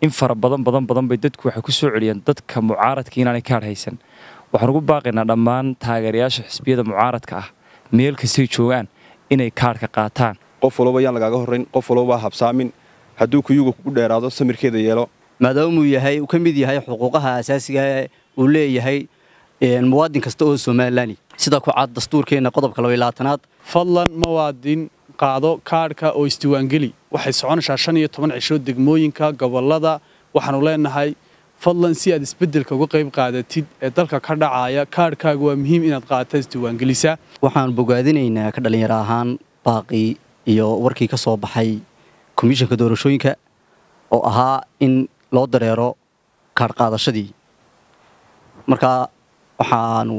in fara badan badan badan bay dadku waxay ku soo celiyeen dadka mucaaradka inaanay kaadh haysan waxaan ugu baaqaynaa dhammaan taageerayaasha xisbiyada mucaaradka ah meel kastay joogaan inay kaadhka qaataan qof walba yaan lagaaga horrayn qof walba waa habsaamin hadduu kuyuga kugu dheeraado samirkeeda yeelo maadaamuu yahay uu ka mid yahay xuquuqaha asaasiga uu leeyahay muwaadin kasta oo somalilani sida ku cad dastuurkeenna qodobka labayo fadlan mawaadin qaado kaadhka oo isdiiwaangeli waxay soconaysaa shan iyo toban cisho degmooyinka gobollada waxaanu leenahay fadlan si aad isbeddelka uga qayb qaadatid ee dalka ka dhacaaya kaadhkaaga waa muhiim inaad qaata isdiiwaangelisa waxaan bogaadinaynaa ka dhallinyaro ahaan baaqii iyo warkii ka soo baxay komishanka doorashooyinka oo ahaa in loo dareero kaadhqaadashadii marka waxaanu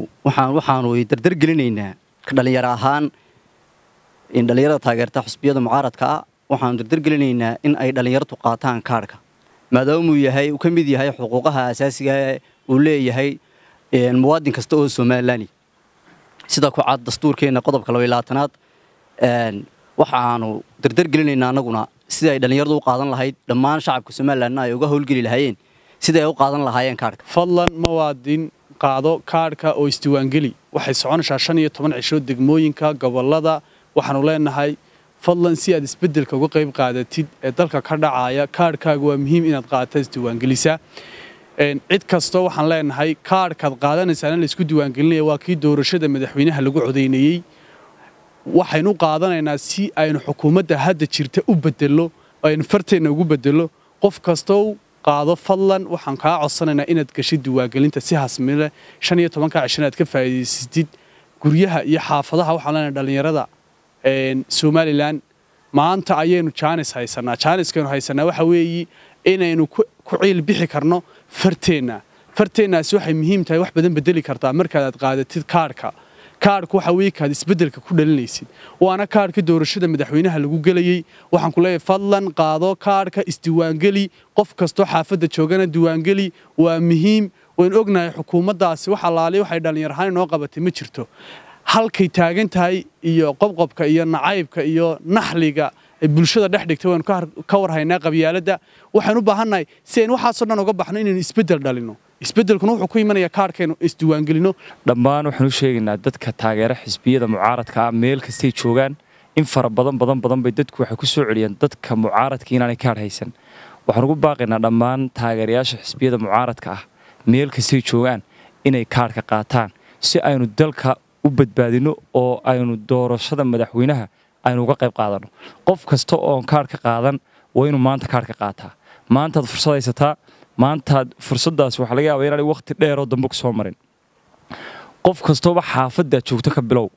waxaanu dardargelinaynaa ka dhallinyaro ahaan in dhallinyarada taageerta xusbiyada mucaaradka ah waxaanu dardargelinaynaa in ay dhallinyartu qaataan kaadhka maadaamuu yahay uu ka mid yahay xuquuqaha aasaasiga uu leeyahay muwaadin kasta oo somalilan sida ku cad dastuurkeenna qodobka labayilaatanaad waxaanu dardargelinaynaa annaguna sida ay dhallinyaradu u qaadan lahayd dhammaan shacabka somalilanna ay uga howlgeli lahaayeen sida ay u qaadan lahaayeen kaadhka fadlan mawaadin qaado kaadhka oo isdiiwaangeli waxay soconaysaa shan iyo toban cishood degmooyinka gobolada waxaanu leenahay fadlan si aad isbedelka uga qayb qaadatid ee dalka ka dhacaya kaadhkaaga waa muhiim inaad qaata isdiiwaangelisaa cid kastoo waxaan leenahay kaadhkaad qaadanaysaan laisku diiwaangelinaya waa kii doorashada madaxweynaha lagu codaynayey waxaynu qaadanaynaa si aynu xukuumadda hadda jirta u bedelo aynu farteenna ugu bedelo qof kastoo qaado fadlan waxaan kaa codsanaynaa inaad gashid diiwaangelinta si hasmile shan iyo tobankaa cishan aad ka faa'iidaysidid guryaha iyo xaafadaha waxaan leenahay dhallinyarada somalilan maanta ayaynu jaanis haysanaa jaaniskaynu haysanaa waxa weeye inaynu ku ciil bixi karno farteenna farteennaasi waxay muhiim tahay wax badan bedeli kartaa markaadaad qaadatid kaadhka kaadhku waxa weekaad isbeddelka ku dhalinaysid waana kaadhka doorashada madaxweynaha lagu gelayey waxaan kuleeyahay fadlan qaado kaadhka isdiiwaangeli qof kastoo xaafadda joogana diiwaangeli waa muhiim waynu ognahay xukuumaddaasi wax allaaliy waxay dhallinyar ahaan inoo qabatay ma jirto halkay taagan tahay iyo qobqobka iyo nacaybka iyo naxliga ay bulshada dhex dhigtay waynu ka war haynaa qabyaaladda waxaanu u baahannahay si aynu waxaasoo dhan uga baxno inaynu isbeddel dhalino isbeddelkuna wuxuu ku imanayaa kaarhkaynu isdiiwaangelino dhammaan waxaanu u sheegaynaa dadka taageera xisbiyada mucaaradka ah meel kastay joogaan in fara badan badan badan bay dadku waxay ku soo celiyeen dadka mucaaradka inaanay kaar haysan waxaan ugu baaqaynaa dhammaan taageerayaasha xisbiyada mucaaradka ah meel kastay joogaan inay kaarka qaataan si aynu dalka u badbaadino oo aynu doorashada madaxweynaha aynu uga qayb qaadano qof kasta oon kaar ka qaadan waa inuu maanta kaar ka qaataa maantaad fursadaysataa maantaad fursadaas waxaa laga yaaba inaanay wakhti dheeroo dambe ku soo marin qof kastooba xaafaddaad joogto ka bilow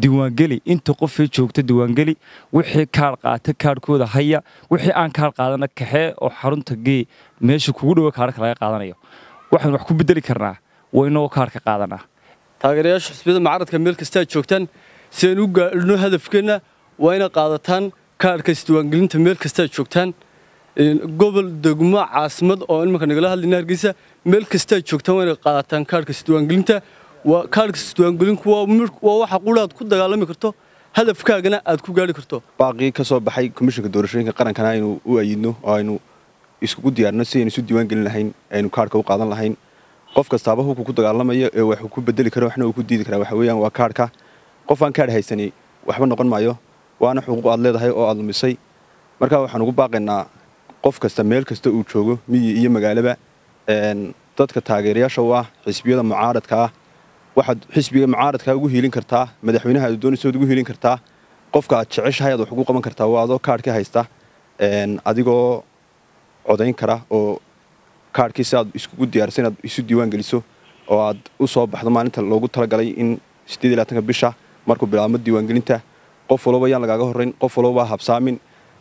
diiwaangeli inta qofay joogta diiwaangeli wixii kaar qaata kaarhkooda haya wixii aan kaar qaadana kaxee oo xarunta gee meesha kugu dhowa kaarka laga qaadanayo waxaan wax ku bedeli karnaa waa inagoo kaarka qaadanaa taageerayaasha xisbiyada mucaaradka meel kastaa joogtaan si aynu u gaadhno hadafkeenna waa inay qaadataan kaadhka isdiiwaangelinta meel kastaa joogtaan gobol degmo caasimad oo imanka nagala hadlayna hargeysa meel kastaa joogtaan waa inay qaadataan kaadhka isdiiwaangelinta kaadhka isdiiwaangelinku waa waxa qulaad ku dagaalami karto hadafkaagana aad ku gaari karto baaqii ka soo baxay komishinka doorashooyinka qarankana aynu u ayidno oo aynu isugu diyaarino si aynu isu diiwaan lahayn aynu kaarka u qaadan lahayn qof kastaaba hubka ku dagaalamayo ee wax ku bedeli karo waxna uu ku diidi karaa waxa weeyaan waa kaarhka qof aan kaarh haysanin waxba noqon maayo waana xuquuq aad leedahay oo aad lumisay marka waxaan ugu baaqaynaa qof kasta meel kasta uu joogo miyi iyo magaalaba dadka taageerayaasha u ah xisbiyada mucaaradka ah waxaad xisbiga mucaaradkaa ugu hiilin kartaa madaxweynaha aad doonaysood ugu hiilin kartaa qofka aad jeceshahay aad wax ugu qaban kartaa waa adoo kaarhka haysta adigoo codayn kara oo kaarhkiisa aad isugu diyaarisa inaad isu diiwaan geliso oo aad usoo baxdo maalinta loogu talagalay in bisha markuu bilaabmo diiwaangelinta qof walba yaan lagaaga horayn qof walbabaa habsaamin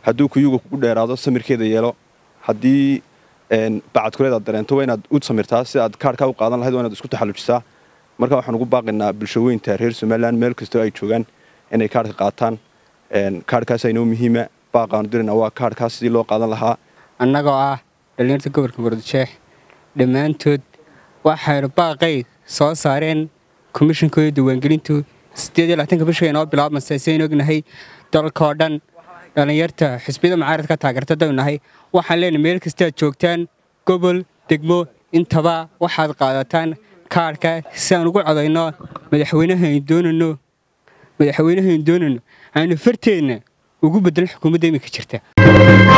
hadduu kuyuga kugu dheeraado samirkeeda yeelo haddii bacadkuleed dareento waa inaad u samirtaa si aad kaarhkaa u qaadan lahayd waa inaad isku taxallujisaa marka waxaan ugu baaqaynaa bulshaweynta reer somalilan meel kastoo ay joogaan inay kaarhka qaataan kaarhkaas aynoo muhiima baaqaanu dirayna waa kaarhkaas sidii loo qaadan lahaa annagoo ah dhalinyarta gobolka muqdisheeh dhammaantood waxaynu baaqay soo saareen komishinkooda diiwaangelintu bishii inoo bilaabmase sayn ognahay dalkoo dhan dhallinyarta xisbiyada mucaaradka taageerta daynu nahay waxaan leenahay meel kastaad joogtaan gobol degmo intaba waxaad qaadataan kaarhka si aan ugu codayno madaxweynahaaynu doonano madaxweynahaaynu doonano aanu farteenna ugu beddelin xukuumadda iminka jirta